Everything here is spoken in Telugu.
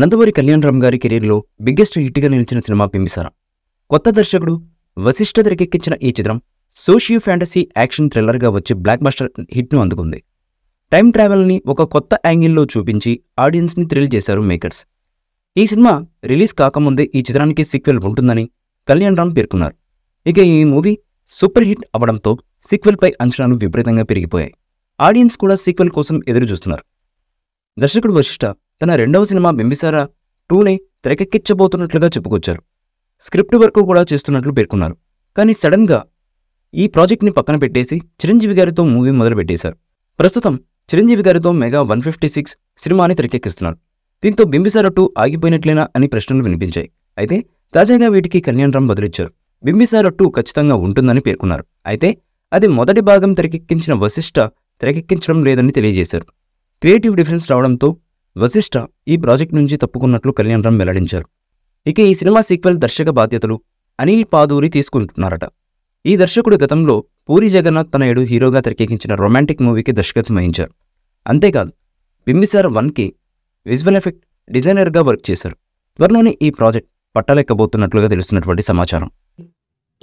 నందమూరి కళ్యాణరామ్ గారి కెరీర్లో బిగ్గెస్ట్ హిట్గా నిలిచిన సినిమా బింబిసార కొత్త దర్శకుడు వశిష్ఠ తెరకెక్కించిన ఈ చిత్రం సోషియో ఫ్యాంటసీ యాక్షన్ థ్రిల్లర్గా వచ్చి బ్లాక్ బస్టర్ హిట్ను అందుకుంది టైం ట్రావెల్ని ఒక కొత్త యాంగిల్లో చూపించి ఆడియన్స్ని థ్రిల్ చేశారు మేకర్స్ ఈ సినిమా రిలీజ్ కాకముందే ఈ చిత్రానికి సిక్వెల్ ఉంటుందని కళ్యాణ్ రామ్ పేర్కొన్నారు ఇక ఈ మూవీ సూపర్ హిట్ అవడంతో సిక్వెల్పై అంచనాలు విపరీతంగా పెరిగిపోయాయి ఆడియన్స్ కూడా సీక్వెల్ కోసం ఎదురు చూస్తున్నారు దర్శకుడు వశిష్ఠ తన రెండవ సినిమా బింబిసారా టూని తెరకెక్కించబోతున్నట్లుగా చెప్పుకొచ్చారు స్క్రిప్ట్ వర్క్ కూడా చేస్తున్నట్లు పేర్కొన్నారు కానీ సడన్గా ఈ ప్రాజెక్ట్ని పక్కన పెట్టేసి చిరంజీవి గారితో మూవీ మొదలుపెట్టేశారు ప్రస్తుతం చిరంజీవి గారితో మెగా వన్ ఫిఫ్టీ సిక్స్ సినిమాని తెరకెక్కిస్తున్నారు దీంతో బింబిసార టూ ఆగిపోయినట్లేనా అని ప్రశ్నలు వినిపించాయి అయితే తాజాగా వీటికి కళ్యాణ్ రామ్ బదులిచ్చారు బింబిసార టూ ఖచ్చితంగా ఉంటుందని పేర్కొన్నారు అయితే అది మొదటి భాగం తెరకెక్కించిన వశిష్ఠ తెరకెక్కించడం లేదని తెలియజేశారు క్రియేటివ్ డిఫరెన్స్ రావడంతో వశిష్ఠ ఈ ప్రాజెక్ట్ నుంచి తప్పుకున్నట్లు కళ్యాణ్ రామ్ వెల్లడించారు ఇక ఈ సినిమా సీక్వెల్ దర్శక బాధ్యతలు అనిల్ పాదూరి తీసుకుంటున్నారట ఈ దర్శకుడు గతంలో పూరి జగన్నాథ్ తనయుడు హీరోగా తెరకెక్కించిన రొమాంటిక్ మూవీకి దర్శకత్వం వహించారు అంతేకాదు బింబిసార్ వన్కి విజువల్ ఎఫెక్ట్ డిజైనర్గా వర్క్ చేశారు త్వరలోనే ఈ ప్రాజెక్ట్ పట్టలెక్కబోతున్నట్లుగా తెలుస్తున్నటువంటి సమాచారం